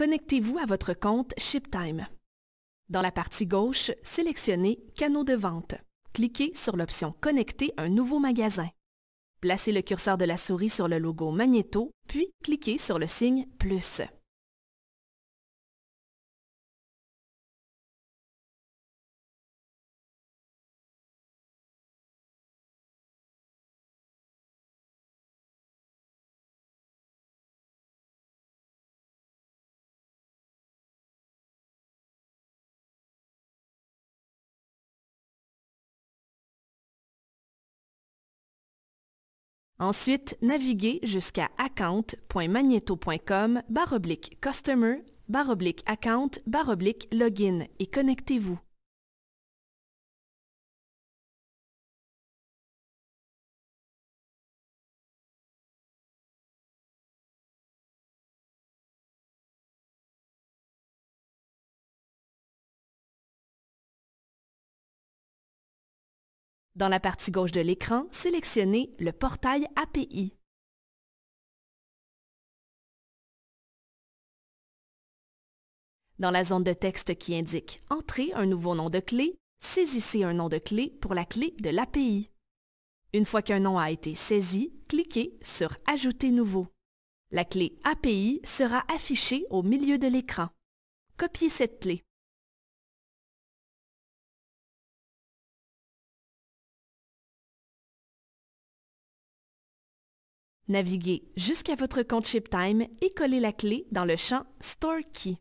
connectez-vous à votre compte ShipTime. Dans la partie gauche, sélectionnez Canaux de vente. Cliquez sur l'option Connecter un nouveau magasin. Placez le curseur de la souris sur le logo Magneto, puis cliquez sur le signe Plus. Ensuite, naviguez jusqu'à account.magneto.com oblique customer oblique account oblique login et connectez-vous. Dans la partie gauche de l'écran, sélectionnez le portail API. Dans la zone de texte qui indique Entrer un nouveau nom de clé, saisissez un nom de clé pour la clé de l'API. Une fois qu'un nom a été saisi, cliquez sur Ajouter nouveau. La clé API sera affichée au milieu de l'écran. Copiez cette clé. Naviguez jusqu'à votre compte ShipTime et collez la clé dans le champ Store Key.